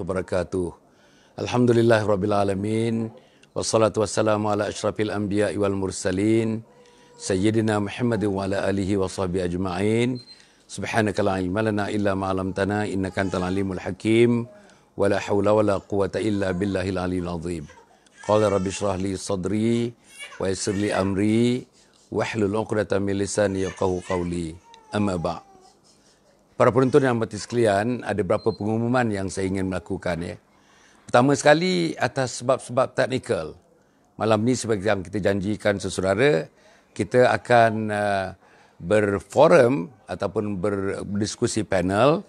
wabarakatuh. Alhamdulillah rabbil alamin wassalatu wassalamu ala asyrafil anbiya wal mursalin sayyidina Muhammad wa ala alihi wa sahbi ajma'in. Subhanaka la ilma lana illa ma 'allamtana innaka antal alimul hakim wa la hawla wa la quwwata illa billahil aliyil azim. Qala rabbi israh li sadri wa yassir li amri wa hlul 'uqdatam min lisani yafqahu qawli. Amma ba'd. Para penonton yang mati sekalian, ada beberapa pengumuman yang saya ingin melakukan. Ya. Pertama sekali, atas sebab-sebab teknikal. Malam ini, sebagai yang kita janjikan sesudara, kita akan uh, berforum ataupun berdiskusi panel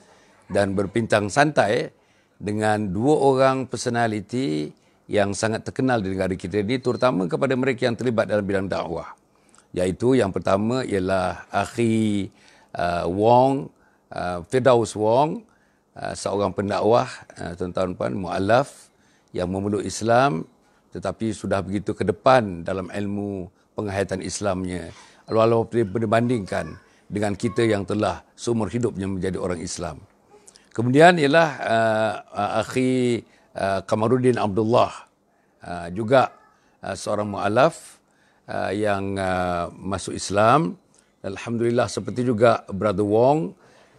dan berbincang santai dengan dua orang personaliti yang sangat terkenal di negara kita ini, terutama kepada mereka yang terlibat dalam bidang dakwah. Iaitu yang pertama ialah Akhi uh, Wong uh, Firdaus Wong, uh, seorang pendakwah, uh, tuan-tuan mualaf yang memeluk Islam tetapi sudah begitu ke depan dalam ilmu penghayatan Islamnya. Walaupun dia berbandingkan dengan kita yang telah seumur hidupnya menjadi orang Islam. Kemudian ialah uh, uh, akhi uh, Kamarudin Abdullah uh, juga uh, seorang mualaf uh, yang uh, masuk Islam. Alhamdulillah seperti juga Brother Wong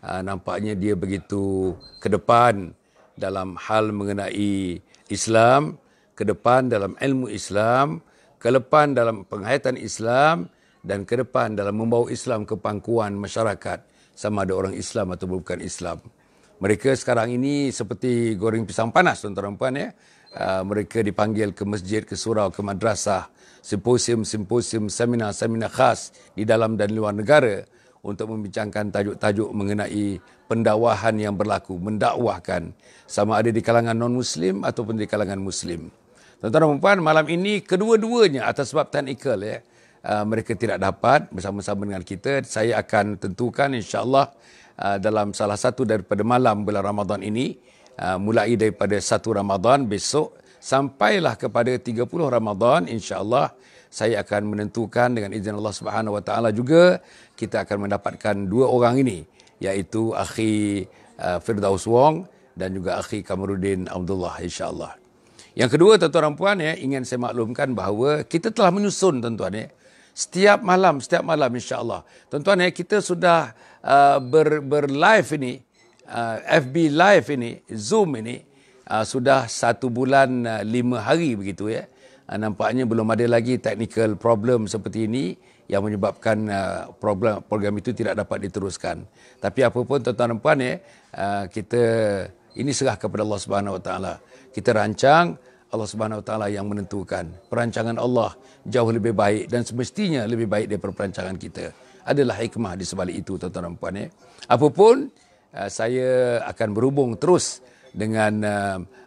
uh, nampaknya dia begitu ke depan dalam hal mengenai Islam, ke depan dalam ilmu Islam, ke depan dalam penghayatan Islam dan ke depan dalam membawa Islam ke pangkuan masyarakat sama ada orang Islam atau bukan Islam. Mereka sekarang ini seperti goreng pisang panas tuan-tuan dan puan ya. Uh, mereka dipanggil ke masjid, ke surau, ke madrasah, simposium-simposium, seminar-seminar khas di dalam dan luar negara untuk membincangkan tajuk-tajuk mengenai pendakwahan yang berlaku, mendakwahkan sama ada di kalangan non-Muslim ataupun di kalangan Muslim. Tuan-tuan dan puan, malam ini kedua-duanya atas sebab technical ya, ah, mereka tidak dapat bersama-sama dengan kita. Saya akan tentukan insyaAllah ah, dalam salah satu daripada malam bulan Ramadan ini, ah, mulai daripada satu Ramadan besok, sampailah kepada 30 Ramadan insyaAllah, Allah saya akan menentukan dengan izin Allah Subhanahu Wa Taala juga kita akan mendapatkan dua orang ini iaitu akhi uh, Firdaus Wong dan juga akhi Kamrudin. Abdullah insya-Allah. Yang kedua tuan-tuan dan puan ya ingin saya maklumkan bahawa kita telah menyusun tuan-tuan ya setiap malam setiap malam insya-Allah. Tuan-tuan ya kita sudah uh, ber, ber live ini uh, FB live ini Zoom ini uh, sudah satu bulan uh, lima hari begitu ya. Uh, Ah, nampaknya belum ada lagi technical problem seperti ini yang menyebabkan ah, problem program itu tidak dapat diteruskan. Tapi apapun tuan-tuan dan puan ya, ah, kita ini serah kepada Allah Subhanahu Wa Taala. Kita rancang Allah Subhanahu Wa Taala yang menentukan. Perancangan Allah jauh lebih baik dan semestinya lebih baik daripada perancangan kita. Adalah hikmah di sebalik itu tuan-tuan dan puan ya. Apapun saya akan berhubung terus dengan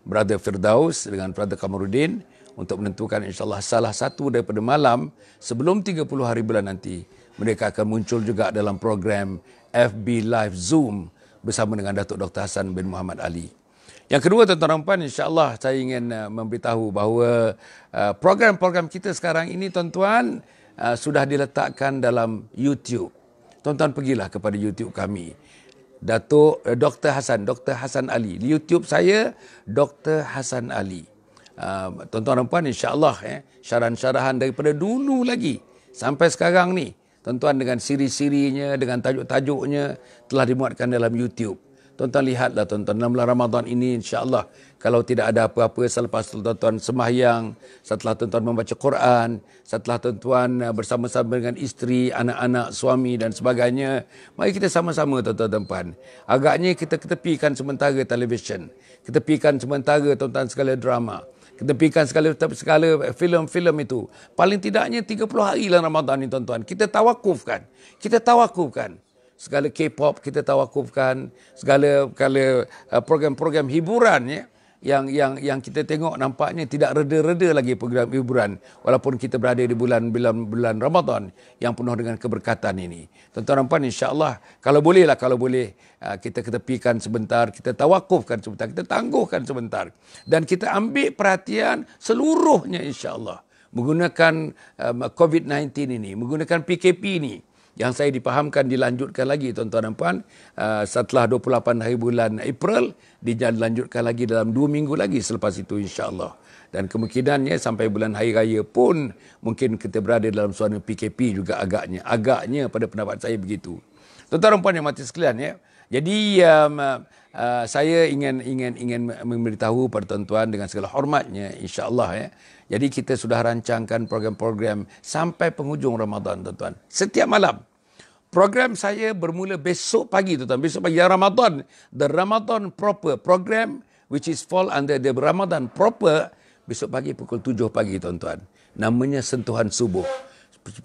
Brother Firdaus dengan Brother Kamarudin untuk menentukan insyaAllah salah satu daripada malam sebelum 30 hari bulan nanti. Mereka akan muncul juga dalam program FB Live Zoom bersama dengan Datuk Dr. Hassan bin Muhammad Ali. Yang kedua tuan-tuan dan puan insyaAllah saya ingin uh, memberitahu bahawa uh, program-program kita sekarang ini tuan-tuan uh, sudah diletakkan dalam YouTube. Tuan-tuan pergilah kepada YouTube kami. Datuk Dr. Hassan, Dr. Hassan Ali. di YouTube saya Dr. Hassan Ali. Ah, tuan-tuan dan puan insyaallah eh syarahan-syarahan daripada dulu lagi sampai sekarang ni tuan-tuan dengan siri-sirinya dengan tajuk-tajuknya telah dimuatkan dalam YouTube tuan-tuan lihatlah tuan-tuan dalam bulan Ramadan ini insyaallah kalau tidak ada apa-apa selepas tuan-tuan semahyang, setelah tuan-tuan membaca Quran setelah tuan-tuan ah, bersama-sama dengan isteri anak-anak suami dan sebagainya mari kita sama-sama tuan-tuan dan puan agaknya kita ketepikan sementara televisyen ketepikan sementara tuan-tuan segala drama ketepikan segala segala filem-filem itu. Paling tidaknya 30 hari lah Ramadan ni tuan-tuan. Kita tawakufkan. Kita tawakufkan. Segala K-pop kita tawakufkan. Segala kala uh, program-program hiburan ya yang yang yang kita tengok nampaknya tidak reda-reda lagi program hiburan walaupun kita berada di bulan bulan, bulan Ramadan yang penuh dengan keberkatan ini. Tuan-tuan dan puan insya-Allah kalau bolehlah kalau boleh uh, kita ketepikan sebentar, kita tawakufkan sebentar, kita tangguhkan sebentar dan kita ambil perhatian seluruhnya insya-Allah menggunakan uh, COVID-19 ini, menggunakan PKP ini yang saya dipahamkan dilanjutkan lagi tuan-tuan dan puan uh, setelah 28 hari bulan April dilanjutkan lagi dalam 2 minggu lagi selepas itu insya-Allah. Dan kemungkinannya sampai bulan Hari Raya pun mungkin kita berada dalam suasana PKP juga agaknya. Agaknya pada pendapat saya begitu. Tuan-tuan dan puan yang mati sekalian ya. Jadi um, uh, uh, saya ingin ingin ingin memberitahu pada tuan-tuan dengan segala hormatnya insya-Allah ya. Jadi kita sudah rancangkan program-program sampai penghujung Ramadan tuan-tuan. Setiap malam program saya bermula besok pagi tuan-tuan. Besok pagi Ramadan. The Ramadan proper program which is fall under the Ramadan proper besok pagi pukul 7 pagi tuan-tuan. Namanya sentuhan subuh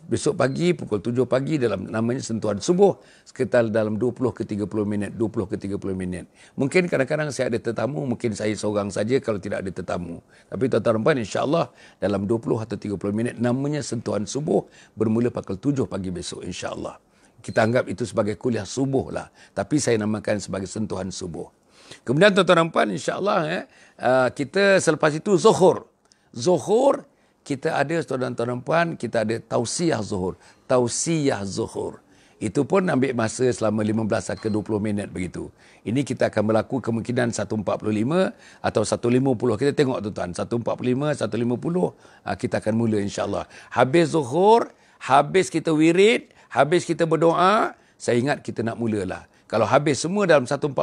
besok pagi pukul 7 pagi dalam namanya sentuhan subuh sekitar dalam 20 ke 30 minit 20 ke 30 minit mungkin kadang-kadang saya ada tetamu mungkin saya seorang saja kalau tidak ada tetamu tapi tuan-tuan dan puan insyaallah dalam 20 atau 30 minit namanya sentuhan subuh bermula pukul 7 pagi besok insya Allah kita anggap itu sebagai kuliah subuh lah tapi saya namakan sebagai sentuhan subuh kemudian tuan-tuan dan puan insyaallah eh, ah, kita selepas itu zuhur zuhur kita ada tuan-tuan dan puan, kita ada tausiah zuhur. Tausiah zuhur. Itu pun ambil masa selama 15 ke 20 minit begitu. Ini kita akan berlaku kemungkinan 1.45 atau 1.50. Kita tengok tuan-tuan. 1.45, 1.50. Ah, kita akan mula insyaAllah. Habis zuhur, habis kita wirid, habis kita berdoa, saya ingat kita nak mulalah. Kalau habis semua dalam 1.45,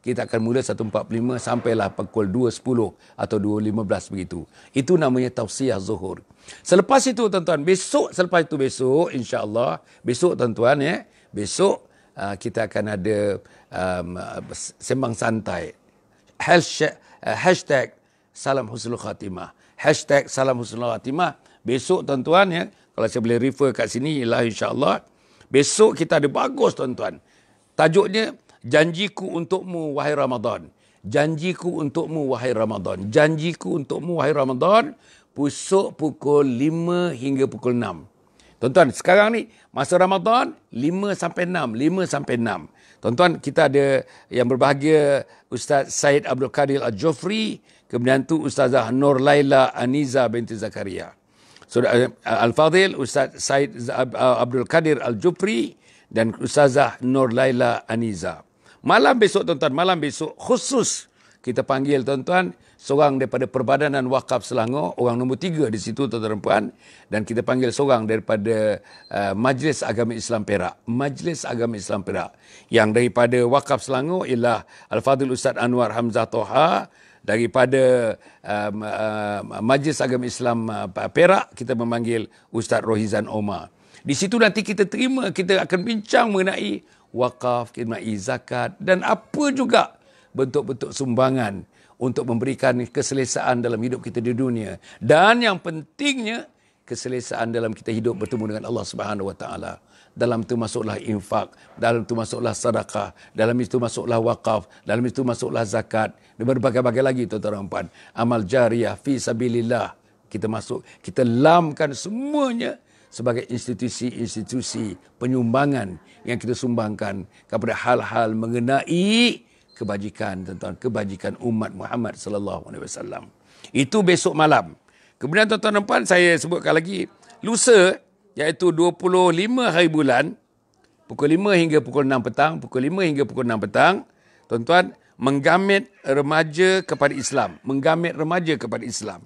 kita akan mula 1.45 sampailah pukul 2.10 atau 2.15 begitu. Itu namanya tausiah zuhur. Selepas itu tuan-tuan, besok selepas itu besok insya-Allah, besok tuan-tuan ya, besok uh, kita akan ada um, uh, sembang santai. Uh, hashtag salam husnul khatimah. Hashtag salam husnul khatimah. Besok tuan-tuan ya, kalau saya boleh refer kat sini, ialah insyaallah Besok kita ada bagus tuan-tuan. Tajuknya janjiku untukmu wahai Ramadan. Janjiku untukmu wahai Ramadan. Janjiku untukmu wahai Ramadan. Pusuk pukul 5 hingga pukul 6. Tuan-tuan, sekarang ni masa Ramadan 5 sampai 6, 5 sampai 6. Tuan-tuan, kita ada yang berbahagia Ustaz Said Abdul Kadir Al-Jofri, kemudian tu Ustazah Nur Laila Aniza binti Zakaria. So, al Fadil Ustaz Said Abdul Kadir Al-Jofri, dan Ustazah Nur Laila Aniza. Malam besok tuan-tuan, malam besok khusus kita panggil tuan-tuan seorang daripada Perbadanan Wakaf Selangor, orang nombor tiga di situ tuan-tuan dan puan. Dan kita panggil seorang daripada uh, Majlis Agama Islam Perak. Majlis Agama Islam Perak. Yang daripada Wakaf Selangor ialah Al-Fadhil Ustaz Anwar Hamzah Toha. Daripada uh, uh, Majlis Agama Islam uh, Perak, kita memanggil Ustaz Rohizan Omar. Di situ nanti kita terima, kita akan bincang mengenai wakaf, mengenai zakat dan apa juga bentuk-bentuk sumbangan untuk memberikan keselesaan dalam hidup kita di dunia. Dan yang pentingnya, keselesaan dalam kita hidup bertemu dengan Allah Subhanahu Wa Taala. Dalam itu masuklah infak, dalam itu masuklah sedekah, dalam itu masuklah wakaf, dalam itu masuklah zakat. Dan berbagai-bagai lagi tuan-tuan dan puan. Amal jariah, fi sabilillah. Kita masuk, kita lamkan semuanya sebagai institusi-institusi penyumbangan yang kita sumbangkan kepada hal-hal mengenai kebajikan tentang kebajikan umat Muhammad sallallahu alaihi wasallam. Itu besok malam. Kemudian tuan-tuan dan puan saya sebutkan lagi lusa iaitu 25 hari bulan pukul 5 hingga pukul 6 petang, pukul 5 hingga pukul 6 petang, tuan-tuan menggamit remaja kepada Islam, menggamit remaja kepada Islam.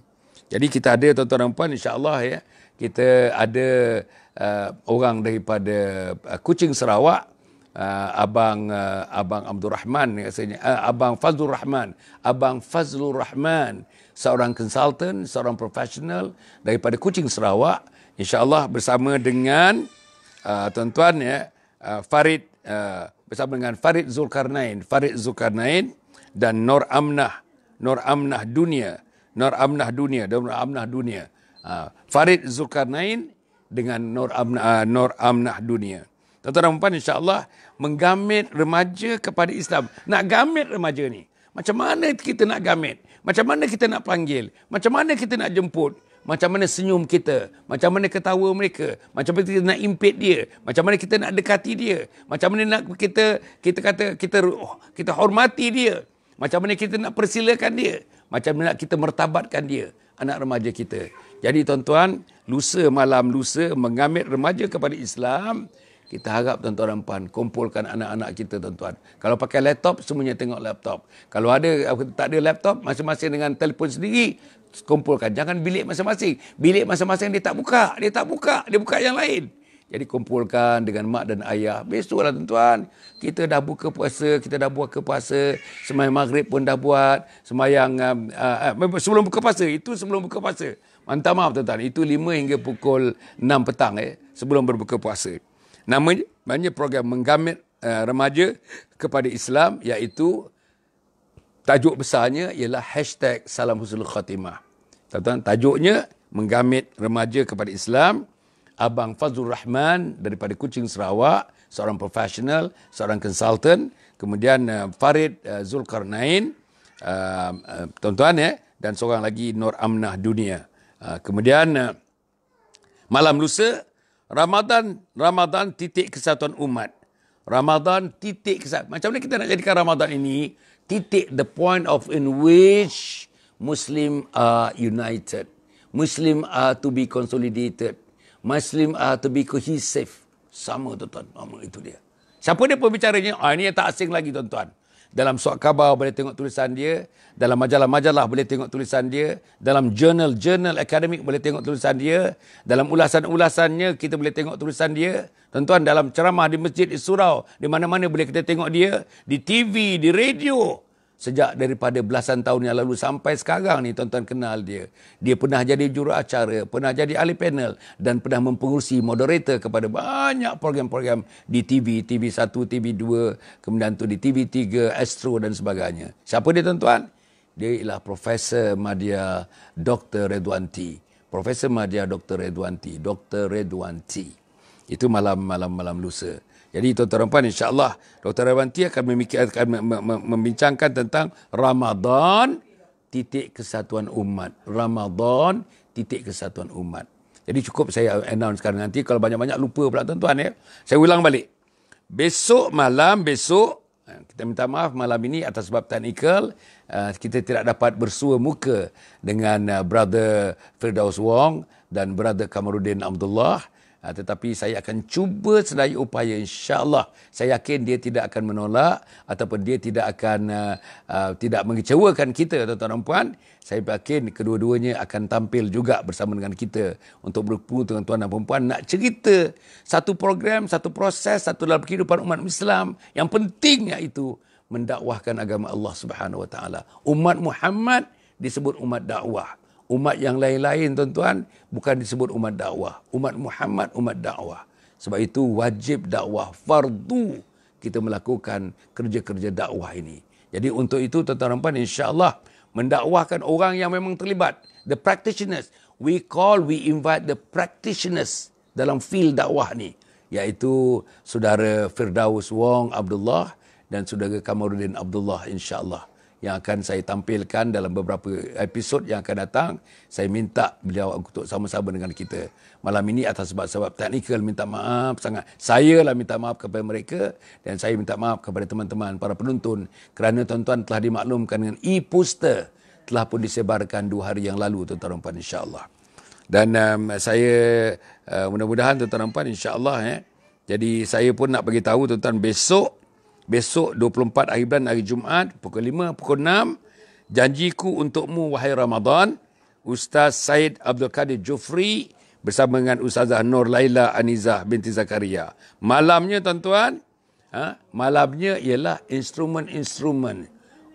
Jadi kita ada tuan-tuan dan puan insya-Allah ya kita ada uh, orang daripada uh, Kuching Sarawak uh, abang uh, abang Abdul Rahman katanya uh, abang Fazlur Rahman abang Fazlur Rahman seorang consultant seorang profesional daripada Kucing Sarawak insyaallah bersama dengan uh, tuan-tuan ya uh, Farid uh, bersama dengan Farid Zulkarnain Farid Zulkarnain dan Nur Amnah Nur Amnah Dunia Nur Amnah Dunia Nur Amnah Dunia uh, Farid Zulkarnain dengan Nur Amnah, ah, Nur Amnah Dunia. Tuan-tuan dan puan insyaAllah menggamit remaja kepada Islam. Nak gamit remaja ni. Macam mana kita nak gamit? Macam mana kita nak panggil? Macam mana kita nak jemput? Macam mana senyum kita? Macam mana ketawa mereka? Macam mana kita nak impit dia? Macam mana kita nak dekati dia? Macam mana nak kita kita kata kita oh, kita hormati dia? Macam mana kita nak persilakan dia? Macam mana nak kita mertabatkan dia? Anak remaja kita. Jadi tuan-tuan, lusa malam lusa mengamit remaja kepada Islam, kita harap tuan-tuan dan puan kumpulkan anak-anak kita tuan-tuan. Kalau pakai laptop semuanya tengok laptop. Kalau ada tak ada laptop masing-masing dengan telefon sendiri kumpulkan. Jangan bilik masing-masing. Bilik masing-masing dia tak buka, dia tak buka, dia buka yang lain. Jadi kumpulkan dengan mak dan ayah. Besoklah tuan-tuan, kita dah buka puasa, kita dah buat ke puasa, semayang maghrib pun dah buat, semayang um, uh, uh, sebelum buka puasa, itu sebelum buka puasa. Minta maaf tuan-tuan. Itu lima hingga pukul enam petang eh, sebelum berbuka puasa. Namanya banyak program menggamit uh, remaja kepada Islam iaitu tajuk besarnya ialah hashtag salam husnul khatimah. Tuan-tuan, tajuknya menggamit remaja kepada Islam. Abang Fazlur Rahman daripada Kuching Sarawak, seorang profesional, seorang consultant. Kemudian uh, Farid uh, Zulkarnain, uh, uh, tuan-tuan ya, eh, dan seorang lagi Nur Amnah Dunia. Ah, kemudian uh, malam lusa Ramadan Ramadan titik kesatuan umat. Ramadan titik kesatuan. Macam mana kita nak jadikan Ramadan ini titik the point of in which Muslim are united. Muslim are to be consolidated. Muslim are to be cohesive. Sama tuan-tuan. Oh, itu dia. Siapa dia pembicaranya? Ah, ini yang tak asing lagi tuan-tuan dalam surat khabar boleh tengok tulisan dia, dalam majalah-majalah boleh tengok tulisan dia, dalam jurnal-jurnal akademik boleh tengok tulisan dia, dalam ulasan-ulasannya kita boleh tengok tulisan dia. Tuan-tuan dalam ceramah di masjid, di surau, di mana-mana boleh kita tengok dia, di TV, di radio, sejak daripada belasan tahun yang lalu sampai sekarang ni tuan-tuan kenal dia. Dia pernah jadi juru acara, pernah jadi ahli panel dan pernah mempengurusi moderator kepada banyak program-program di TV, TV 1, TV 2, kemudian tu di TV 3, Astro dan sebagainya. Siapa dia tuan-tuan? Dia ialah Profesor Madia Dr. Redwanti. Profesor Madia Dr. Redwanti. Dr. Redwanti Itu malam-malam-malam lusa. Jadi tuan-tuan dan puan insyaAllah Dr. Rabanti akan membincangkan tentang Ramadan titik kesatuan umat. Ramadan titik kesatuan umat. Jadi cukup saya announce sekarang nanti. Kalau banyak-banyak lupa pula tuan-tuan ya. Saya ulang balik. Besok malam, besok. Ha, kita minta maaf malam ini atas sebab technical. Ha, kita tidak dapat bersua muka dengan ha, Brother Firdaus Wong dan Brother Kamarudin Abdullah. Ha, tetapi saya akan cuba sedaya upaya insyaallah saya yakin dia tidak akan menolak ataupun dia tidak akan uh, uh, tidak mengecewakan kita tuan-tuan dan puan saya yakin kedua-duanya akan tampil juga bersama dengan kita untuk berkumpul dengan tuan dan puan nak cerita satu program satu proses satu dalam kehidupan umat Islam yang pentingnya itu mendakwahkan agama Allah Subhanahu Wa Taala umat Muhammad disebut umat dakwah umat yang lain-lain tuan-tuan bukan disebut umat dakwah. Umat Muhammad umat dakwah. Sebab itu wajib dakwah fardu kita melakukan kerja-kerja dakwah ini. Jadi untuk itu tuan-tuan dan puan insya-Allah mendakwahkan orang yang memang terlibat the practitioners we call we invite the practitioners dalam field dakwah ni iaitu saudara Firdaus Wong Abdullah dan saudara Kamaruddin Abdullah insya-Allah yang akan saya tampilkan dalam beberapa episod yang akan datang. Saya minta beliau untuk sama-sama dengan kita. Malam ini atas sebab-sebab teknikal minta maaf sangat. Saya lah minta maaf kepada mereka dan saya minta maaf kepada teman-teman, para penonton kerana tuan-tuan telah dimaklumkan dengan e-poster telah pun disebarkan dua hari yang lalu tuan-tuan dan puan insyaAllah. Dan um, saya uh, mudah-mudahan tuan-tuan dan puan insyaAllah eh, jadi saya pun nak bagi tahu tuan-tuan besok Besok 24 hari bulan hari Jumaat pukul 5 pukul 6 janjiku untukmu wahai Ramadan Ustaz Said Abdul Kadir Jufri bersama dengan Ustazah Nur Laila Aniza binti Zakaria. Malamnya tuan-tuan, ha? malamnya ialah instrumen-instrumen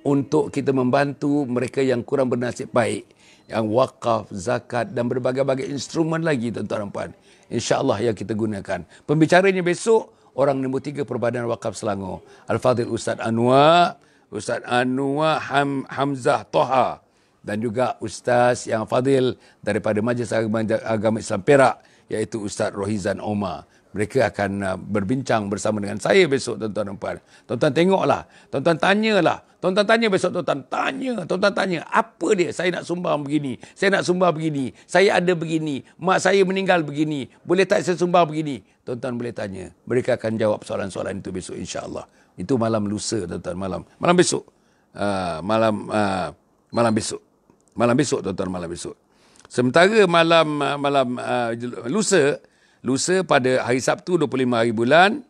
untuk kita membantu mereka yang kurang bernasib baik. Yang wakaf, zakat dan berbagai-bagai instrumen lagi tuan-tuan dan puan. InsyaAllah yang kita gunakan. Pembicaranya besok, orang nombor tiga perbadan wakaf Selangor. Al-Fadhil Ustaz Anwar, Ustaz Anwar Ham, Hamzah Toha dan juga Ustaz yang fadil daripada Majlis Agama, Agama Islam Perak iaitu Ustaz Rohizan Omar. Mereka akan uh, berbincang bersama dengan saya besok tuan-tuan dan puan. Tuan-tuan tengoklah, tuan-tuan tanyalah. Tuan-tuan tanya besok tuan-tuan, tanya, tuan-tuan tanya, apa dia saya nak sumbang begini, saya nak sumbang begini, saya ada begini, mak saya meninggal begini, boleh tak saya sumbang begini? tuan-tuan boleh tanya. Mereka akan jawab soalan-soalan itu besok insya-Allah. Itu malam lusa tuan-tuan malam. Malam besok. Uh, malam uh, malam besok. Malam besok tuan-tuan malam besok. Sementara malam uh, malam uh, lusa lusa pada hari Sabtu 25 hari bulan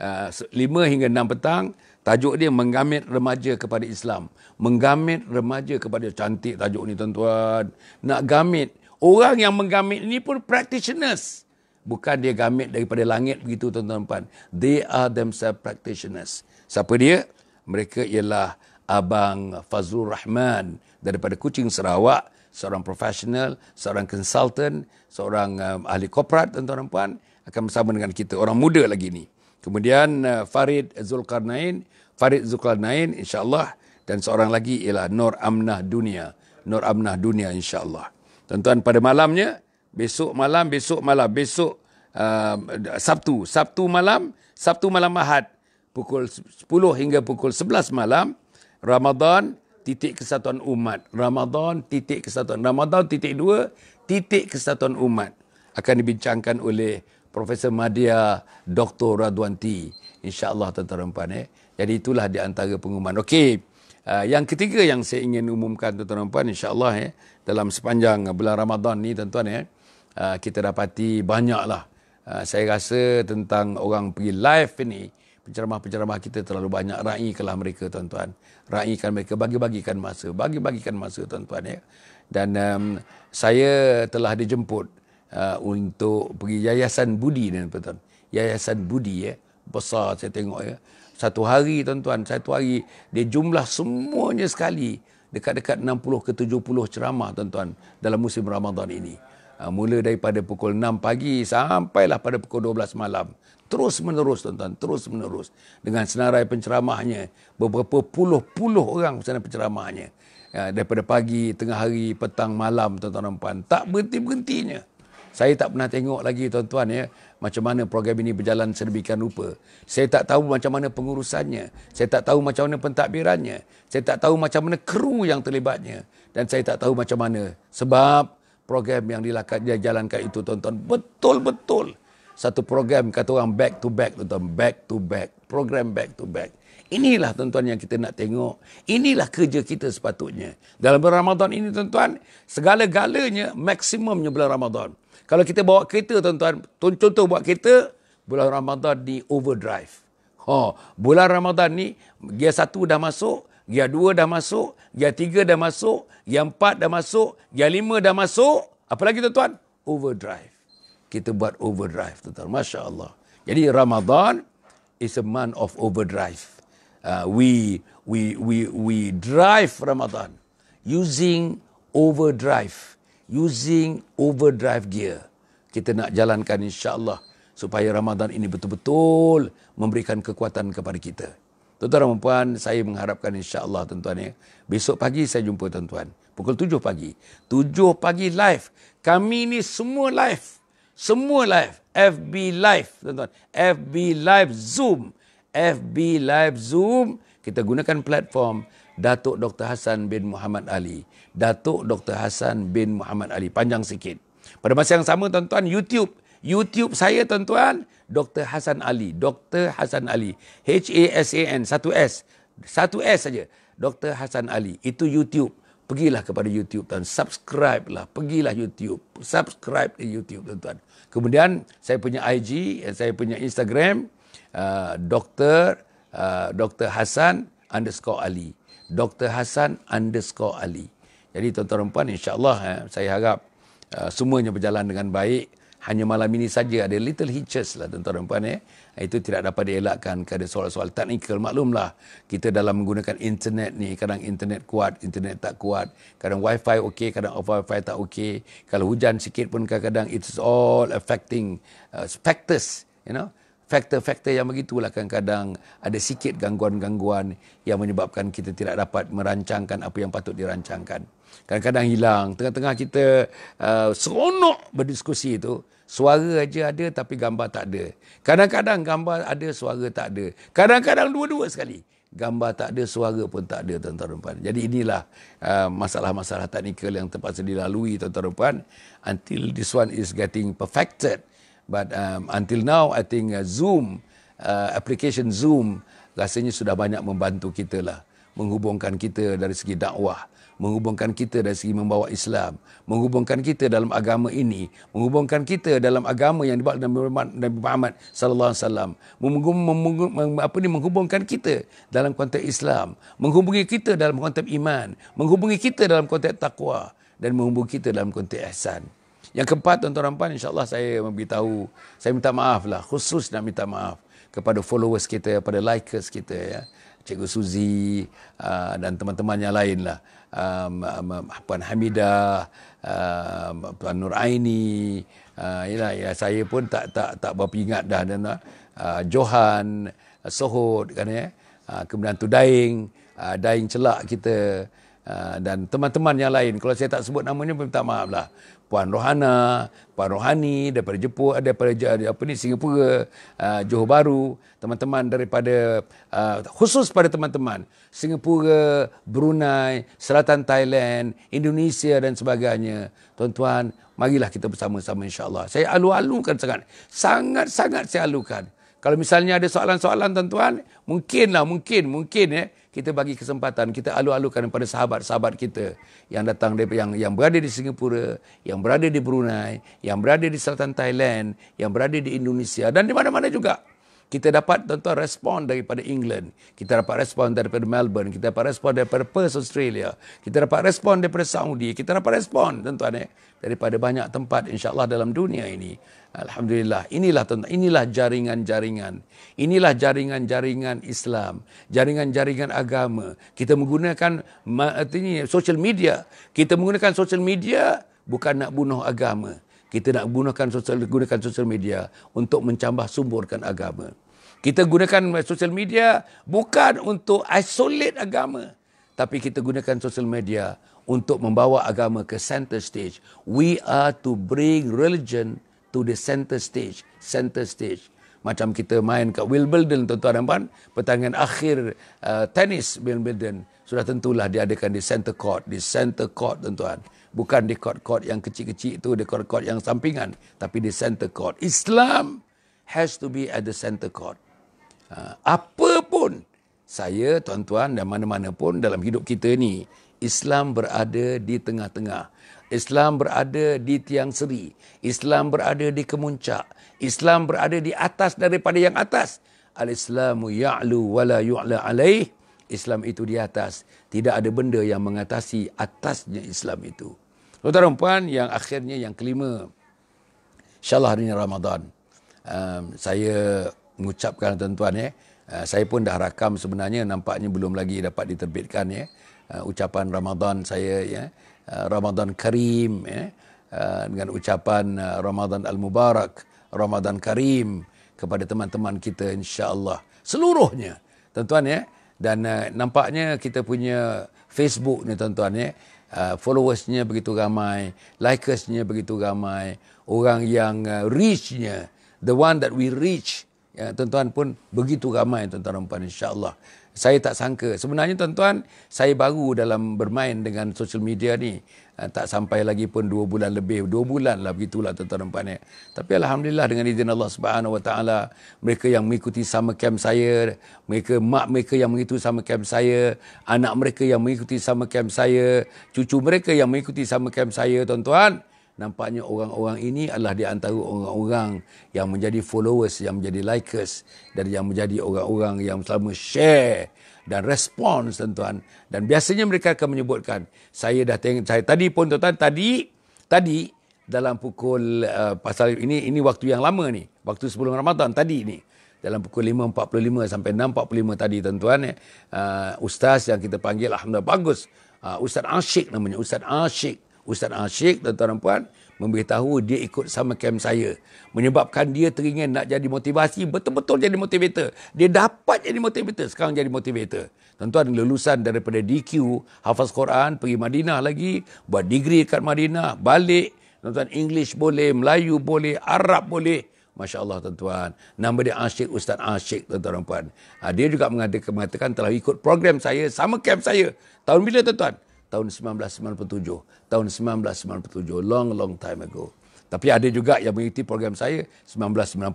uh, 5 hingga 6 petang tajuk dia menggamit remaja kepada Islam. Menggamit remaja kepada cantik tajuk ni tuan-tuan. Nak gamit Orang yang menggamit ini pun practitioners bukan dia gamit daripada langit begitu tuan-tuan puan. They are themselves practitioners. Siapa dia? Mereka ialah Abang Fazlur Rahman daripada Kuching Sarawak, seorang profesional, seorang consultant, seorang um, ahli korporat tuan-tuan puan akan bersama dengan kita orang muda lagi ni. Kemudian uh, Farid Zulkarnain, Farid Zulkarnain insya-Allah dan seorang lagi ialah Nur Amnah Dunia, Nur Amnah Dunia insya-Allah. Tuan-tuan pada malamnya Besok malam, besok malam, besok uh, Sabtu. Sabtu malam, Sabtu malam Ahad. Pukul 10 hingga pukul 11 malam. Ramadan, titik kesatuan umat. Ramadan, titik kesatuan. Ramadan, titik dua, titik kesatuan umat. Akan dibincangkan oleh Profesor Madia Dr. Radwanti. InsyaAllah tuan-tuan dan Eh. Jadi itulah di antara pengumuman. Okey. Uh, yang ketiga yang saya ingin umumkan tuan-tuan dan puan. InsyaAllah eh, dalam sepanjang bulan Ramadan ni tuan-tuan. Eh, Ah, kita dapati banyaklah. Ah, saya rasa tentang orang pergi live ini, penceramah-penceramah kita terlalu banyak raikanlah mereka tuan-tuan. Raikan mereka, bagi-bagikan masa, bagi-bagikan masa tuan-tuan ya. Dan um, saya telah dijemput uh, untuk pergi Yayasan Budi ni tuan-tuan. Yayasan Budi ya, besar saya tengok ya. Satu hari tuan-tuan, satu hari dia jumlah semuanya sekali dekat-dekat 60 ke 70 ceramah tuan-tuan dalam musim Ramadan ini. Ah, mula daripada pukul 6 pagi sampailah pada pukul 12 malam. Terus menerus tuan-tuan, terus menerus. Dengan senarai penceramahnya, beberapa puluh-puluh orang senarai penceramahnya. Ya, daripada pagi, tengah hari, petang, malam tuan-tuan dan puan. Tak berhenti-berhentinya. Saya tak pernah tengok lagi tuan-tuan ya macam mana program ini berjalan sedemikian rupa. Saya tak tahu macam mana pengurusannya. Saya tak tahu macam mana pentadbirannya. Saya tak tahu macam mana kru yang terlibatnya. Dan saya tak tahu macam mana. Sebab program yang dia jalankan itu tuan-tuan. Betul-betul. Satu program kata orang back to back tuan-tuan. Back to back. Program back to back. Inilah tuan-tuan yang kita nak tengok. Inilah kerja kita sepatutnya. Dalam bulan Ramadan ini tuan-tuan, segala-galanya maksimumnya bulan Ramadan. Kalau kita bawa kereta tuan-tuan, contoh buat kereta, bulan Ramadan di overdrive. Oh, bulan Ramadan ni gear satu dah masuk, Gear dua dah masuk, gear tiga dah masuk, gear empat dah masuk, gear lima dah masuk. Apa lagi tuan-tuan? Overdrive. Kita buat overdrive tuan-tuan. Masya Allah. Jadi Ramadan is a month of overdrive. Uh, we we we we drive Ramadan using overdrive, using overdrive gear. Kita nak jalankan insya Allah supaya Ramadan ini betul-betul memberikan kekuatan kepada kita. Tuan-tuan dan puan, saya mengharapkan insya-Allah tuan-tuan ya. Besok pagi saya jumpa tuan-tuan. Pukul 7 pagi. 7 pagi live. Kami ni semua live. Semua live. FB live tuan-tuan. FB live Zoom. FB live Zoom. Kita gunakan platform Datuk Dr. Hasan bin Muhammad Ali. Datuk Dr. Hasan bin Muhammad Ali. Panjang sikit. Pada masa yang sama tuan-tuan, YouTube. YouTube saya tuan-tuan Dr. Hasan Ali Dr. Hasan Ali H-A-S-A-N Satu S Satu S saja Dr. Hasan Ali Itu YouTube Pergilah kepada YouTube tuan Subscribe lah Pergilah YouTube Subscribe di YouTube tuan-tuan Kemudian saya punya IG eh, Saya punya Instagram uh, Dr. Uh, Dr. Hasan underscore Ali Dr. Hasan underscore Ali jadi tuan-tuan dan puan insyaAllah eh, saya harap uh, semuanya berjalan dengan baik hanya malam ini saja ada little hitches lah tuan-tuan dan puan eh. Itu tidak dapat dielakkan kerana soal-soal teknikal. Maklumlah kita dalam menggunakan internet ni kadang internet kuat, internet tak kuat. Kadang wifi okey, kadang off wifi tak okey. Kalau hujan sikit pun kadang-kadang it's all affecting uh, factors you know. Faktor-faktor yang begitulah kadang-kadang ada sikit gangguan-gangguan yang menyebabkan kita tidak dapat merancangkan apa yang patut dirancangkan. Kadang-kadang hilang. Tengah-tengah kita uh, seronok berdiskusi itu, Suara aja ada tapi gambar tak ada. Kadang-kadang gambar ada, suara tak ada. Kadang-kadang dua-dua sekali. Gambar tak ada, suara pun tak ada tuan-tuan dan puan. Jadi inilah uh, masalah-masalah teknikal yang terpaksa dilalui tuan-tuan dan puan. Until this one is getting perfected. But um, until now I think uh, Zoom, uh, application Zoom rasanya sudah banyak membantu kita lah. Menghubungkan kita dari segi dakwah menghubungkan kita dari segi membawa Islam, menghubungkan kita dalam agama ini, menghubungkan kita dalam agama yang dibawa Nabi Muhammad, sallallahu alaihi wasallam, menghubungkan kita dalam konteks Islam, menghubungi kita dalam konteks iman, menghubungi kita dalam konteks takwa dan menghubungi kita dalam konteks ihsan. Yang keempat tuan-tuan dan puan insya-Allah saya memberitahu, saya minta maaf lah khusus nak minta maaf kepada followers kita, kepada likers kita ya. Cikgu Suzy ah, dan teman temannya lainlah. Um, um, um, Puan Hamidah, um, Puan Nur Aini, uh, yalah, ya, saya pun tak tak tak berapa ingat dah dan uh, Johan, uh, Sohod kan ya. Uh, kemudian tu Daing, uh, Daing Celak kita uh, dan teman-teman yang lain. Kalau saya tak sebut namanya pun minta maaf lah. Puan Rohana, Puan Rohani daripada Jepun, daripada apa ni Singapura, uh, Johor Bahru, teman-teman daripada uh, khusus pada teman-teman Singapura, Brunei, Selatan Thailand, Indonesia dan sebagainya. Tuan-tuan, marilah kita bersama-sama insya-Allah. Saya alu-alukan sangat. Sangat-sangat saya alukan. Kalau misalnya ada soalan-soalan tuan-tuan, mungkinlah mungkin mungkin ya eh, kita bagi kesempatan kita alu-alukan kepada sahabat-sahabat kita yang datang dari yang yang berada di Singapura, yang berada di Brunei, yang berada di Selatan Thailand, yang berada di Indonesia dan di mana-mana juga kita dapat tuan-tuan respon daripada England, kita dapat respon daripada Melbourne, kita dapat respon daripada Perth Australia, kita dapat respon daripada Saudi, kita dapat respon tuan-tuan eh daripada banyak tempat Insyaallah dalam dunia ini. Alhamdulillah. Inilah tuan-tuan, inilah jaringan-jaringan. Inilah jaringan-jaringan Islam, jaringan-jaringan agama. Kita menggunakan artinya social media. Kita menggunakan social media bukan nak bunuh agama. Kita nak gunakan sosial, gunakan sosial media untuk mencambah sumburkan agama. Kita gunakan social media bukan untuk isolate agama. Tapi kita gunakan social media untuk membawa agama ke center stage. We are to bring religion to the center stage. Center stage. Macam kita main kat Wimbledon tuan-tuan dan puan. Pertandingan akhir uh, tenis Wimbledon. Sudah tentulah diadakan di center court. Di center court tuan-tuan. Bukan di court-court yang kecil-kecil itu. Di court-court yang sampingan. Tapi di center court. Islam has to be at the center court. Ah, apa pun saya tuan-tuan dan mana-mana pun dalam hidup kita ni Islam berada di tengah-tengah Islam berada di tiang seri Islam berada di kemuncak Islam berada di atas daripada yang atas al-islamu ya'lu la yu'la alaih Islam itu di atas tidak ada benda yang mengatasi atasnya Islam itu tuan-tuan dan puan yang akhirnya yang kelima insyaallah hari ini Ramadan um, saya mengucapkan tuan-tuan ya. Eh, saya pun dah rakam sebenarnya nampaknya belum lagi dapat diterbitkan ya. Eh, ucapan Ramadan saya ya. Eh, Ramadan Karim ya. Dengan ucapan Ramadan Al-Mubarak. Ramadan Karim kepada teman-teman kita Insya Allah Seluruhnya tuan-tuan ya. Dan nampaknya kita punya Facebook ni tuan-tuan ya. Uh, followersnya begitu ramai, likersnya begitu ramai, orang yang uh, reachnya, the one that we reach ya, tuan-tuan pun begitu ramai tuan-tuan dan puan insyaAllah. Saya tak sangka. Sebenarnya tuan-tuan, saya baru dalam bermain dengan social media ni. Eh, tak sampai lagi pun dua bulan lebih. Dua bulan lah begitulah tuan-tuan dan puan. Ya. Tapi Alhamdulillah dengan izin Allah Subhanahu SWT, mereka yang mengikuti sama camp saya, mereka mak mereka yang mengikuti sama camp saya, anak mereka yang mengikuti sama camp saya, cucu mereka yang mengikuti sama camp saya tuan-tuan, nampaknya orang-orang ini adalah di antara orang-orang yang menjadi followers, yang menjadi likers dan yang menjadi orang-orang yang selalu share dan respons tuan-tuan. Dan biasanya mereka akan menyebutkan, saya dah tengok, saya tadi pun tuan-tuan, tadi, tadi dalam pukul uh, pasal ini, ini waktu yang lama ni, waktu sebelum Ramadan, tadi ni. Dalam pukul 5.45 sampai 6.45 tadi tuan-tuan, uh, ustaz yang kita panggil Alhamdulillah bagus. Uh, Ustaz Ashik namanya, Ustaz Ashik. Ustaz Asyik ah dan tuan-tuan puan memberitahu dia ikut sama camp saya. Menyebabkan dia teringin nak jadi motivasi, betul-betul jadi motivator. Dia dapat jadi motivator, sekarang jadi motivator. Tuan-tuan lulusan daripada DQ, hafaz Quran, pergi Madinah lagi, buat degree kat Madinah, balik. Tuan-tuan English boleh, Melayu boleh, Arab boleh. Masya Allah tuan-tuan. Nama dia Asyik ah Ustaz Asyik ah tuan-tuan ha, dia juga mengatakan, mengatakan telah ikut program saya sama camp saya. Tahun bila tuan-tuan? tahun 1997. Tahun 1997, long long time ago. Tapi ada juga yang mengikuti program saya 1990,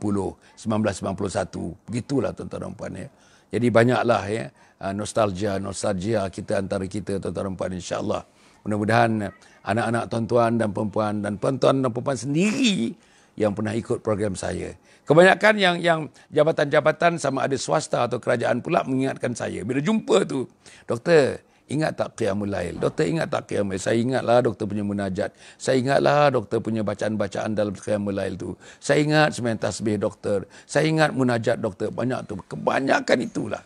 1991. Begitulah tuan-tuan dan puan ya. Jadi banyaklah ya uh, nostalgia, nostalgia kita antara kita tuan-tuan dan puan insya-Allah. Mudah-mudahan uh, anak-anak tuan-tuan dan puan-puan dan tuan-tuan dan puan-puan sendiri yang pernah ikut program saya. Kebanyakan yang yang jabatan-jabatan sama ada swasta atau kerajaan pula mengingatkan saya. Bila jumpa tu, doktor, Ingat tak Qiyamul Lail? Doktor ingat tak Qiyamul Lail? Saya ingatlah doktor punya munajat. Saya ingatlah doktor punya bacaan-bacaan dalam Qiyamul Lail tu. Saya ingat semain tasbih doktor. Saya ingat munajat doktor. Banyak tu. Kebanyakan itulah.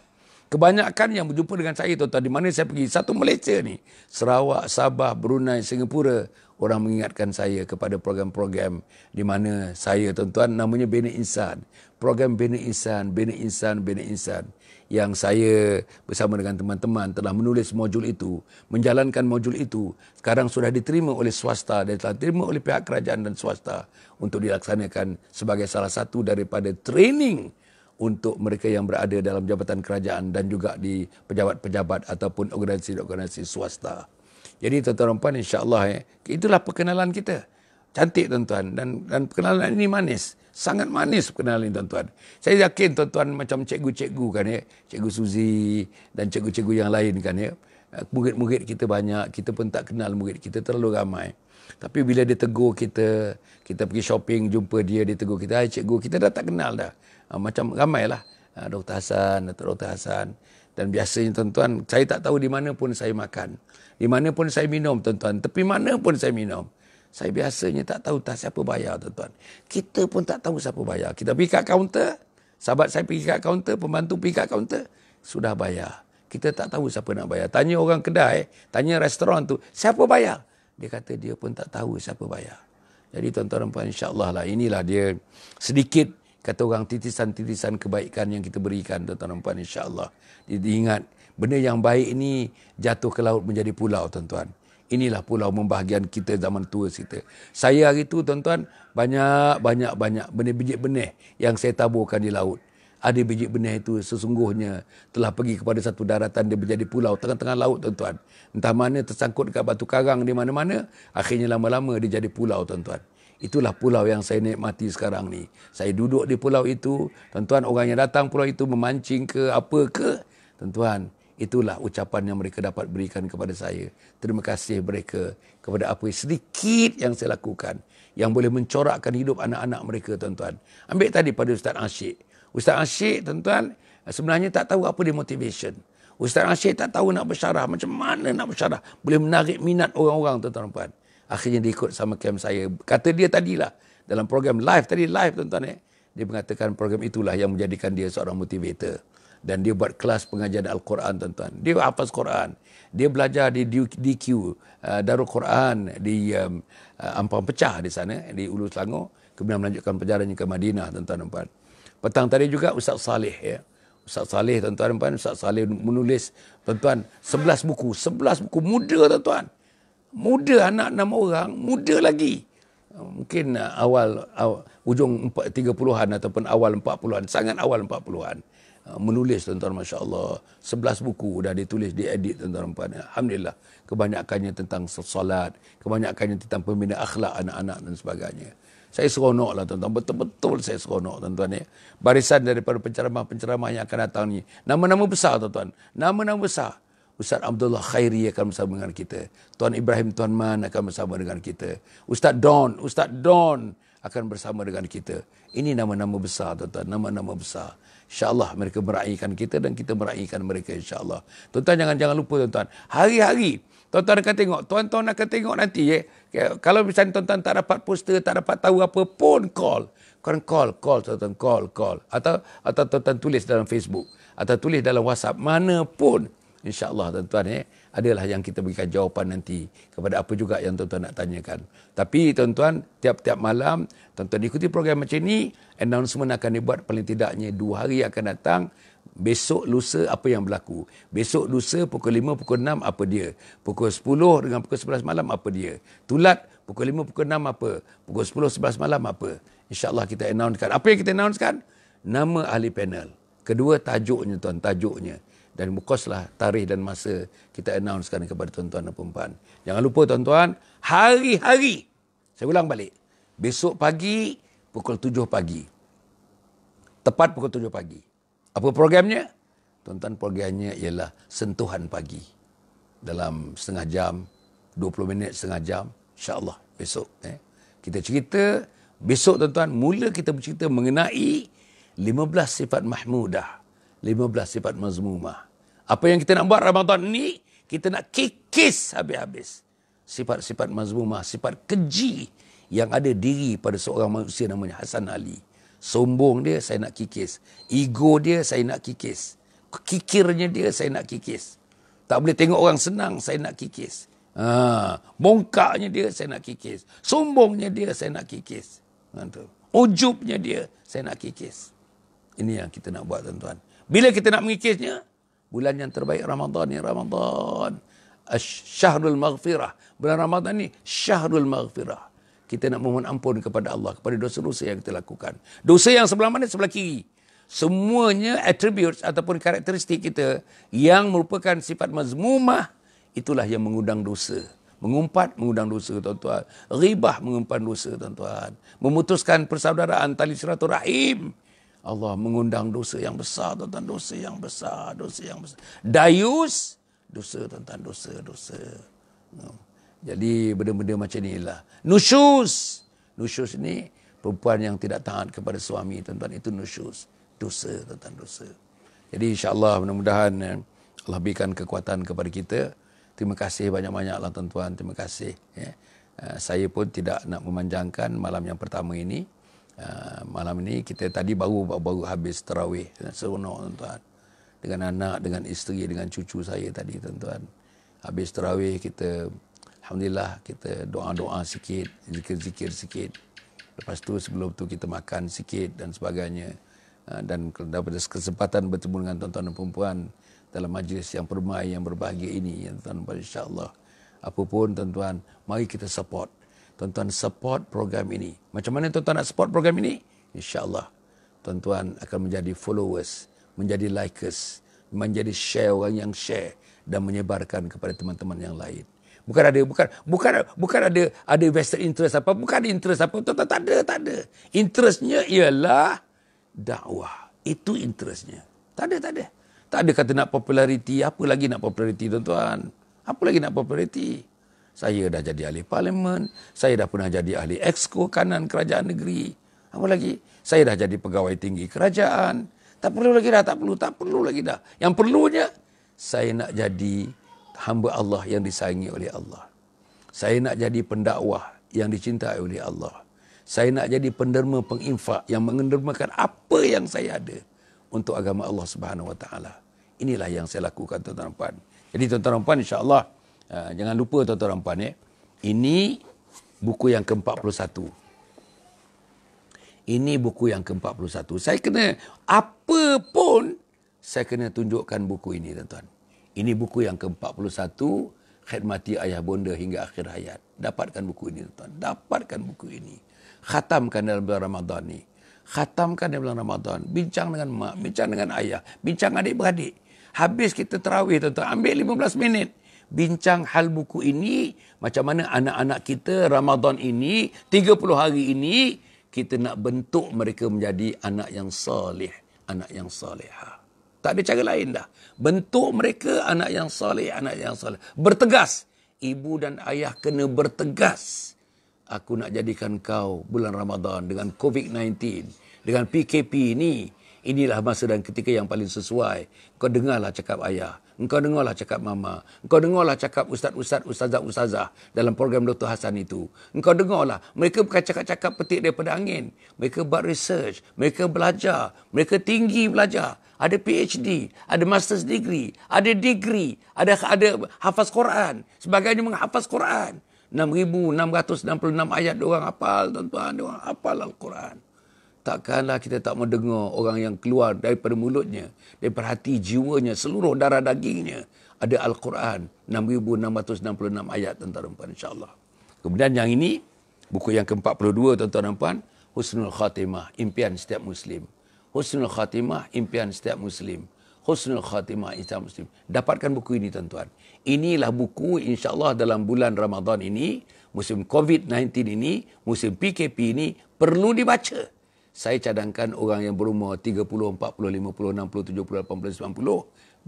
Kebanyakan yang berjumpa dengan saya tu tadi mana saya pergi satu Malaysia ni, Sarawak, Sabah, Brunei, Singapura, orang mengingatkan saya kepada program-program di mana saya tuan-tuan namanya Bina Insan. Program Bina Insan, Bina Insan, Bina Insan. Bina Insan yang saya bersama dengan teman-teman telah menulis modul itu, menjalankan modul itu, sekarang sudah diterima oleh swasta dan telah diterima oleh pihak kerajaan dan swasta untuk dilaksanakan sebagai salah satu daripada training untuk mereka yang berada dalam jabatan kerajaan dan juga di pejabat-pejabat ataupun organisasi-organisasi swasta. Jadi tuan-tuan dan puan insya-Allah eh, itulah perkenalan kita. Cantik tuan-tuan dan dan perkenalan ini manis sangat manis perkenalan tuan-tuan. Saya yakin tuan-tuan macam cikgu-cikgu kan ya, cikgu Suzi dan cikgu-cikgu yang lain kan ya. Eh, murid-murid kita banyak, kita pun tak kenal murid kita terlalu ramai. Tapi bila dia tegur kita, kita pergi shopping jumpa dia, dia tegur kita, "Hai cikgu, kita dah tak kenal dah." Ah, macam ramailah. Ah, Dr. Hasan, Dr. Dr. Dan biasanya tuan-tuan, saya tak tahu di mana pun saya makan. Di mana pun saya minum tuan-tuan. Tepi mana pun saya minum. Saya biasanya tak tahu tak siapa bayar tuan-tuan. Kita pun tak tahu siapa bayar. Kita pergi kat kaunter. Sahabat saya pergi kat kaunter. Pembantu pergi kat kaunter. Sudah bayar. Kita tak tahu siapa nak bayar. Tanya orang kedai. Tanya restoran tu. Siapa bayar? Dia kata dia pun tak tahu siapa bayar. Jadi tuan-tuan dan puan insyaAllah lah. Inilah dia sedikit kata orang titisan-titisan kebaikan yang kita berikan tuan-tuan dan puan insyaAllah. Jadi ingat benda yang baik ini jatuh ke laut menjadi pulau tuan-tuan inilah pulau membahagian kita zaman tua kita. Saya hari itu tuan-tuan banyak-banyak-banyak benih biji benih yang saya taburkan di laut. Ada biji benih itu sesungguhnya telah pergi kepada satu daratan dia menjadi pulau tengah-tengah laut tuan-tuan. Entah mana tersangkut dekat batu karang di mana-mana akhirnya lama-lama dia jadi pulau tuan-tuan. Itulah pulau yang saya nikmati sekarang ni. Saya duduk di pulau itu, tuan-tuan orang yang datang pulau itu memancing ke apa ke, tuan-tuan, itulah ucapan yang mereka dapat berikan kepada saya. Terima kasih mereka kepada apa yang sedikit yang saya lakukan yang boleh mencorakkan hidup anak-anak mereka tuan-tuan. Ambil tadi pada Ustaz Asyik. Ustaz Asyik tuan-tuan sebenarnya tak tahu apa dia motivation. Ustaz Asyik tak tahu nak bersyarah macam mana nak bersyarah boleh menarik minat orang-orang tuan-tuan puan. Akhirnya dia ikut sama camp saya. Kata dia tadilah dalam program live tadi live tuan-tuan eh. Dia mengatakan program itulah yang menjadikan dia seorang motivator dan dia buat kelas pengajian Al-Quran tuan-tuan. Dia hafaz Quran. Dia belajar di DQ uh, Darul Quran di um, uh, Ampang Pecah di sana di Ulu Selangor kemudian melanjutkan perjalanannya ke Madinah tuan-tuan dan puan. Petang tadi juga Ustaz Saleh ya. Ustaz Saleh tuan-tuan dan puan Ustaz Saleh menulis tuan-tuan 11 buku, 11 buku muda tuan-tuan. Muda anak enam orang, muda lagi. Mungkin uh, awal, awal ujung 30-an ataupun awal 40-an, sangat awal 40-an. Ah, menulis tuan-tuan Masya Allah. Sebelas buku dah ditulis, diedit tuan-tuan Puan. Alhamdulillah. Kebanyakannya tentang solat. Kebanyakannya tentang pembina akhlak anak-anak dan sebagainya. Saya seronok lah tuan-tuan. Betul-betul saya seronok tuan-tuan. Ya. Barisan daripada penceramah-penceramah yang akan datang ni. Nama-nama besar tuan-tuan. Nama-nama besar. Ustaz Abdullah Khairi akan bersama dengan kita. Tuan Ibrahim Tuan Man akan bersama dengan kita. Ustaz Don. Ustaz Don akan bersama dengan kita. Ini nama-nama besar tuan-tuan. Nama-nama besar insyaallah mereka meraihkan kita dan kita meraihkan mereka insyaallah tuan-tuan jangan jangan lupa tuan-tuan hari-hari tuan-tuan akan tengok tuan-tuan akan tengok nanti ya kalau misalnya tuan-tuan tak dapat poster tak dapat tahu apa pun call kan call call tuan-tuan call call atau atau tuan-tuan tulis dalam Facebook atau tulis dalam WhatsApp mana pun insyaallah tuan-tuan eh adalah yang kita berikan jawapan nanti kepada apa juga yang tuan-tuan nak tanyakan. Tapi tuan-tuan, tiap-tiap malam, tuan-tuan ikuti program macam ni, announcement akan dibuat paling tidaknya dua hari akan datang, Besok lusa apa yang berlaku Besok lusa pukul 5, pukul 6 apa dia Pukul 10 dengan pukul 11 malam apa dia Tulat pukul 5, pukul 6 apa Pukul 10, 11 malam apa InsyaAllah kita announcekan Apa yang kita announcekan? Nama ahli panel Kedua tajuknya tuan, tajuknya dan mukoslah tarikh dan masa kita announcekan kepada tuan-tuan dan perempuan. Jangan lupa tuan-tuan, hari-hari, saya ulang balik, besok pagi pukul 7 pagi. Tepat pukul 7 pagi. Apa programnya? Tuan-tuan programnya ialah sentuhan pagi. Dalam setengah jam, 20 minit setengah jam, insyaAllah besok. Eh. Kita cerita, besok tuan-tuan mula kita bercerita mengenai 15 sifat mahmudah. 15 sifat mazmumah. Apa yang kita nak buat Ramadan ni, kita nak kikis habis-habis. Sifat-sifat mazmumah, sifat keji yang ada diri pada seorang manusia namanya Hasan Ali. Sombong dia saya nak kikis. Ego dia saya nak kikis. Kikirnya dia saya nak kikis. Tak boleh tengok orang senang saya nak kikis. Ha, bongkaknya dia saya nak kikis. Sombongnya dia saya nak kikis. Ha, Ujubnya dia saya nak kikis. Ini yang kita nak buat tuan-tuan. Bila kita nak mengikisnya? Bulan yang terbaik Ramadhan ni Ramadhan, Syahrul Maghfirah. Bulan Ramadhan ni Syahrul Maghfirah. Kita nak mohon ampun kepada Allah. Kepada dosa-dosa yang kita lakukan. Dosa yang sebelah mana? Sebelah kiri. Semuanya attributes ataupun karakteristik kita yang merupakan sifat mazmumah itulah yang mengundang dosa. Mengumpat mengundang dosa tuan-tuan. Ribah mengumpat dosa tuan-tuan. Memutuskan persaudaraan tali silaturahim rahim Allah mengundang dosa yang besar tentang dosa yang besar, dosa yang besar. Dayus, dosa tentang dosa, dosa. Jadi benda-benda macam inilah. Nusyus, nusyus ni perempuan yang tidak taat kepada suami tentang itu nusyus, dosa tentang dosa. Jadi insyaAllah mudah-mudahan eh, Allah berikan kekuatan kepada kita. Terima kasih banyak-banyaklah tuan-tuan, terima kasih. Eh. Eh, saya pun tidak nak memanjangkan malam yang pertama ini. Ah, malam ini kita tadi baru baru habis terawih seronok tuan-tuan dengan anak dengan isteri dengan cucu saya tadi tuan-tuan habis terawih kita alhamdulillah kita doa-doa sikit zikir-zikir sikit lepas tu sebelum tu kita makan sikit dan sebagainya ah, dan daripada kesempatan bertemu dengan tuan-tuan dan perempuan dalam majlis yang permai yang berbahagia ini ya tuan-tuan insya-Allah apapun tuan-tuan mari kita support tuan-tuan support program ini. Macam mana tuan-tuan nak support program ini? InsyaAllah, tuan-tuan akan menjadi followers, menjadi likers, menjadi share orang yang share dan menyebarkan kepada teman-teman yang lain. Bukan ada bukan bukan bukan ada ada vested interest apa, bukan ada interest apa, tuan-tuan tak ada, tak ada. Interestnya ialah dakwah. Itu interestnya. Tak ada, tak ada. Tak ada kata nak populariti, apa lagi nak populariti tuan-tuan? Apa lagi nak populariti? Saya dah jadi ahli parlimen. Saya dah pernah jadi ahli exco kanan kerajaan negeri. Apa lagi? Saya dah jadi pegawai tinggi kerajaan. Tak perlu lagi dah. Tak perlu. Tak perlu lagi dah. Yang perlunya, saya nak jadi hamba Allah yang disayangi oleh Allah. Saya nak jadi pendakwah yang dicintai oleh Allah. Saya nak jadi penderma penginfak yang mengendermakan apa yang saya ada untuk agama Allah Subhanahu Wa Taala. Inilah yang saya lakukan tuan-tuan dan puan. Jadi tuan-tuan dan puan insya-Allah Ah, jangan lupa tuan-tuan dan puan ya. Ini buku yang ke-41. Ini buku yang ke-41. Saya kena apa pun saya kena tunjukkan buku ini tuan-tuan. Ini buku yang ke-41 khidmati ayah bonda hingga akhir hayat. Dapatkan buku ini tuan-tuan. Dapatkan buku ini. Khatamkan dalam bulan Ramadan ni. Khatamkan dalam bulan Ramadan. Bincang dengan mak, bincang dengan ayah, bincang adik-beradik. Habis kita terawih tuan-tuan, ambil 15 minit bincang hal buku ini macam mana anak-anak kita Ramadan ini 30 hari ini kita nak bentuk mereka menjadi anak yang soleh anak yang soleha tak ada cara lain dah bentuk mereka anak yang soleh anak yang soleh bertegas ibu dan ayah kena bertegas aku nak jadikan kau bulan Ramadan dengan COVID-19 dengan PKP ini inilah masa dan ketika yang paling sesuai. Engkau dengarlah cakap ayah. Engkau dengarlah cakap mama. Engkau dengarlah cakap ustaz-ustaz, ustazah-ustazah dalam program Dr. Hasan itu. Engkau dengarlah. Mereka bukan cakap-cakap petik daripada angin. Mereka buat research. Mereka belajar. Mereka tinggi belajar. Ada PhD, ada master's degree, ada degree, ada ada hafaz Quran. Sebagainya menghafaz Quran. 6,666 ayat diorang hafal, tuan-tuan. Diorang hafal Al-Quran takkanlah kita tak mendengar orang yang keluar daripada mulutnya, daripada perhati jiwanya, seluruh darah dagingnya. Ada Al-Quran, 6666 ayat tentang rempah, insyaAllah. Kemudian yang ini, buku yang ke-42 tuan-tuan dan puan, Husnul Khatimah, impian setiap Muslim. Husnul Khatimah, impian setiap Muslim. Husnul Khatimah, insya Muslim. Dapatkan buku ini tuan-tuan. Inilah buku insyaAllah dalam bulan Ramadan ini, musim COVID-19 ini, musim PKP ini, perlu dibaca saya cadangkan orang yang berumur 30, 40, 50, 60, 70,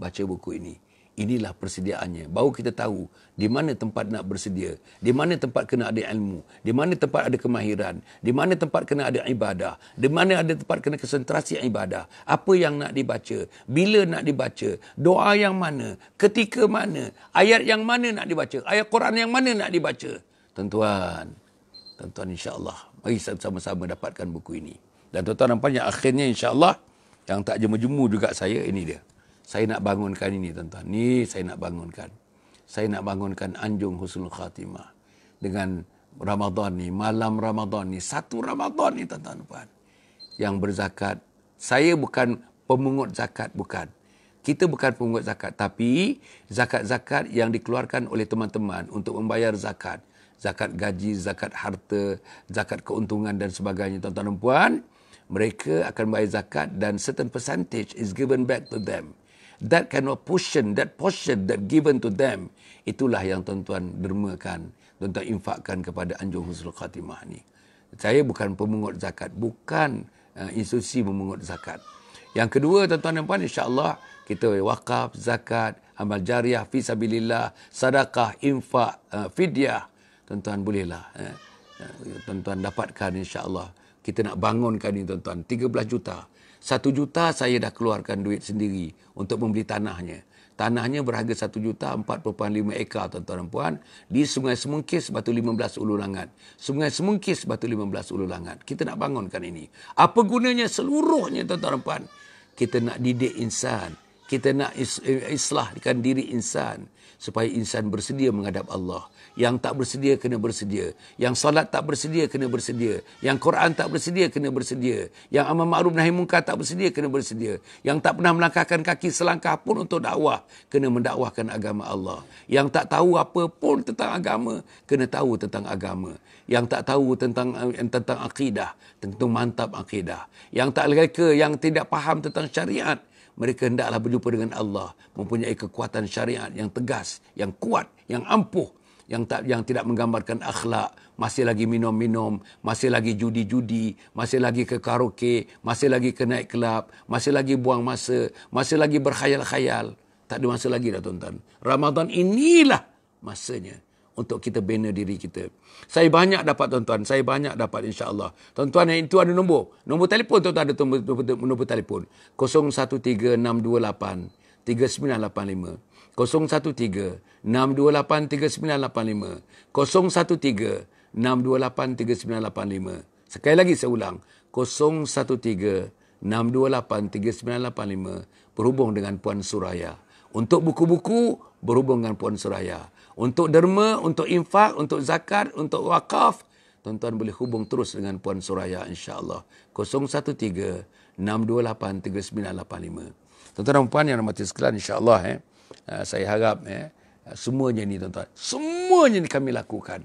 80, 90 baca buku ini. Inilah persediaannya. Baru kita tahu di mana tempat nak bersedia, di mana tempat kena ada ilmu, di mana tempat ada kemahiran, di mana tempat kena ada ibadah, di mana ada tempat kena konsentrasi ibadah. Apa yang nak dibaca, bila nak dibaca, doa yang mana, ketika mana, ayat yang mana nak dibaca, ayat Quran yang mana nak dibaca. Tuan-tuan, tuan-tuan insya-Allah, mari sama-sama dapatkan buku ini. Dan tuan-tuan nampaknya akhirnya insyaAllah yang tak jemu-jemu juga saya, ini dia. Saya nak bangunkan ini tuan-tuan. Ini saya nak bangunkan. Saya nak bangunkan Anjung Husnul Khatimah. Dengan Ramadhan ni, malam Ramadhan ni, satu Ramadhan ni tuan-tuan puan. Yang berzakat. Saya bukan pemungut zakat, bukan. Kita bukan pemungut zakat. Tapi zakat-zakat yang dikeluarkan oleh teman-teman untuk membayar zakat. Zakat gaji, zakat harta, zakat keuntungan dan sebagainya tuan-tuan dan puan mereka akan bayar zakat dan certain percentage is given back to them. That kind of portion, that portion that given to them, itulah yang tuan-tuan dermakan, tuan-tuan infakkan kepada Anjur Husul Khatimah ni. Saya bukan pemungut zakat, bukan uh, institusi pemungut zakat. Yang kedua, tuan-tuan dan puan, insyaAllah, kita wakaf, zakat, amal jariah, fisabilillah, sadakah, infak, uh, fidyah. Tuan-tuan bolehlah. Eh. Tuan-tuan dapatkan insyaAllah. Allah kita nak bangunkan ini tuan-tuan 13 juta 1 juta saya dah keluarkan duit sendiri untuk membeli tanahnya tanahnya berharga 1 juta 4.5 ekar tuan-tuan dan puan di Sungai Semungkis Batu 15 Ulu Langat Sungai Semungkis Batu 15 Ulu Langat kita nak bangunkan ini apa gunanya seluruhnya tuan-tuan dan puan kita nak didik insan kita nak eh, islahkan diri insan supaya insan bersedia menghadap Allah. Yang tak bersedia kena bersedia. Yang salat tak bersedia kena bersedia. Yang Quran tak bersedia kena bersedia. Yang amal ma'ruf nahi munkar tak bersedia kena bersedia. Yang tak pernah melangkahkan kaki selangkah pun untuk dakwah kena mendakwahkan agama Allah. Yang tak tahu apa pun tentang agama kena tahu tentang agama. Yang tak tahu tentang eh, tentang akidah tentu mantap akidah. Yang tak leka yang tidak faham tentang syariat mereka hendaklah berjumpa dengan Allah mempunyai kekuatan syariat yang tegas yang kuat yang ampuh yang tak yang tidak menggambarkan akhlak masih lagi minum-minum masih lagi judi-judi masih lagi ke karaoke masih lagi ke naik kelab masih lagi buang masa masih lagi berkhayal-khayal tak ada masa lagi dah tuan-tuan Ramadan inilah masanya untuk kita bina diri kita. Saya banyak dapat tuan-tuan. Saya banyak dapat insyaAllah. Tuan-tuan yang itu ada nombor. Nombor telefon tuan-tuan ada nombor, nombor, nombor, nombor telefon. 013-628-3985. 013 3985 Sekali lagi saya ulang. 013-628-3985. Berhubung dengan Puan Suraya. Untuk buku-buku, berhubung dengan Puan Suraya untuk derma, untuk infak, untuk zakat, untuk wakaf, tuan-tuan boleh hubung terus dengan Puan Suraya insya-Allah. 013-628-3985. Tuan-tuan dan puan yang amat sekalian insya-Allah eh, eh saya harap eh semuanya ini tuan-tuan, semuanya ini kami lakukan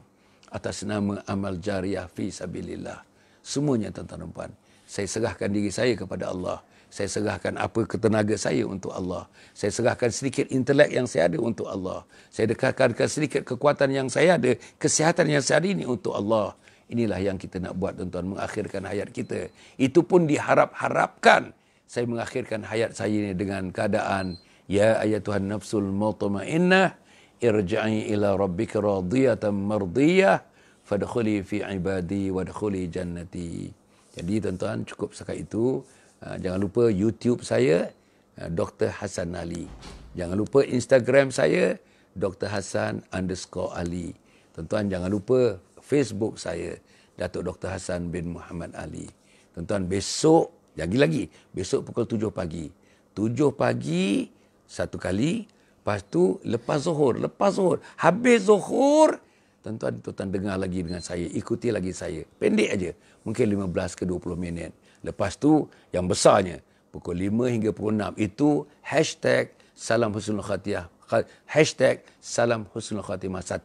atas nama amal jariah fi sabilillah. Semuanya tuan-tuan dan puan, saya serahkan diri saya kepada Allah saya serahkan apa ketenaga saya untuk Allah. Saya serahkan sedikit intelek yang saya ada untuk Allah. Saya dekatkan sedikit kekuatan yang saya ada, kesihatan yang saya ada ini untuk Allah. Inilah yang kita nak buat tuan-tuan, mengakhirkan hayat kita. Itu pun diharap-harapkan saya mengakhirkan hayat saya ini dengan keadaan Ya ayat Tuhan nafsul mutmainnah irja'i ila rabbika radiyatan mardiyah fadkhuli fi ibadi wadkhuli jannati. Jadi tuan-tuan cukup sekat itu. Ah, jangan lupa YouTube saya ah, Dr. Hasan Ali. Jangan lupa Instagram saya Dr. Hasan underscore Ali. Tuan-tuan jangan lupa Facebook saya Datuk Dr. Hasan bin Muhammad Ali. Tuan-tuan besok lagi lagi besok pukul 7 pagi. 7 pagi satu kali lepas tu lepas zuhur, lepas zuhur, habis zuhur tuan-tuan tuan-tuan dengar lagi dengan saya, ikuti lagi saya. Pendek aja, mungkin 15 ke 20 minit. Lepas tu yang besarnya pukul 5 hingga pukul 6 itu hashtag salam husnul khatiyah hashtag salam husnul khatimah 1.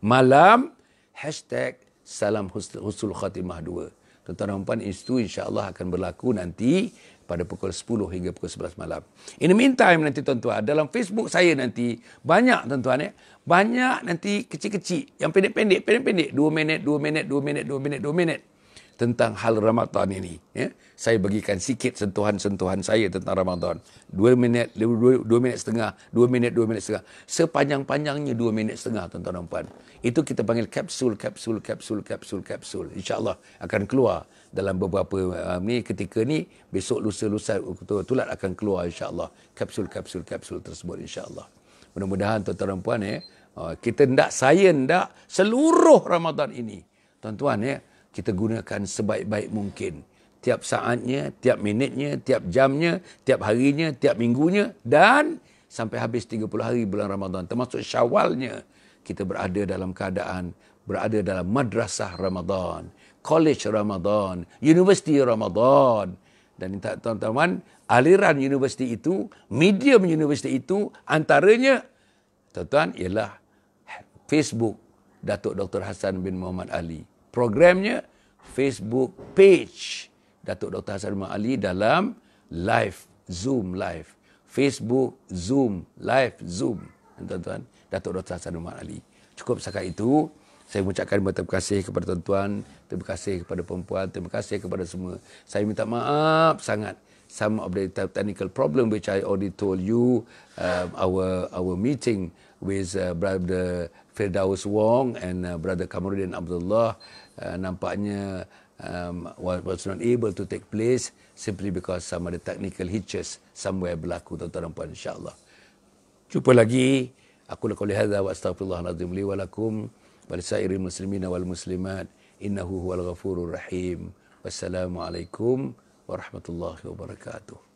Malam hashtag salam husnul khatimah 2. Tuan-tuan dan puan itu insya akan berlaku nanti pada pukul 10 hingga pukul 11 malam. In the meantime nanti tuan-tuan dalam Facebook saya nanti banyak tuan-tuan ya. Banyak nanti kecil-kecil yang pendek-pendek, pendek-pendek dua minit, dua minit, dua minit, dua minit, dua minit tentang hal Ramadan ini. Ya. Saya bagikan sikit sentuhan-sentuhan saya tentang Ramadan. Dua minit, dua, dua minit setengah, dua minit, dua minit setengah. Sepanjang-panjangnya dua minit setengah, tuan-tuan dan puan. Itu kita panggil kapsul, kapsul, kapsul, kapsul, kapsul. InsyaAllah akan keluar dalam beberapa um, ni ketika ni besok lusa lusa tulat akan keluar insyaallah kapsul kapsul kapsul tersebut insyaallah mudah-mudahan tuan-tuan dan puan eh, kita ndak saya ndak seluruh Ramadan ini tuan-tuan ya eh, kita gunakan sebaik-baik mungkin. Tiap saatnya, tiap minitnya, tiap jamnya, tiap harinya, tiap minggunya dan sampai habis 30 hari bulan Ramadan termasuk syawalnya kita berada dalam keadaan berada dalam madrasah Ramadan, college Ramadan, universiti Ramadan dan tuan-tuan aliran universiti itu, medium universiti itu antaranya tuan-tuan ialah Facebook Datuk Dr. Hasan bin Muhammad Ali programnya Facebook page Datuk Dr. Hassan Umar Ali dalam live Zoom live Facebook Zoom live Zoom tuan-tuan Datuk Dr. Hassan Umar Ali cukup sekali itu saya mengucapkan terima kasih kepada tuan-tuan terima kasih kepada perempuan terima kasih kepada semua saya minta maaf sangat some of the technical problem which I already told you um, our our meeting with uh, brother Firdaus Wong and uh, brother Kamaruddin Abdullah Uh, nampaknya um, was not able to take place simply because some of the technical hitches somewhere berlaku tuan-tuan dan puan insyaAllah jumpa lagi aku lakukan lihada wa astagfirullahaladzim li walakum wal sa'iri muslimina wal muslimat innahu huwal ghafurur rahim Wassalamu alaikum warahmatullahi wabarakatuh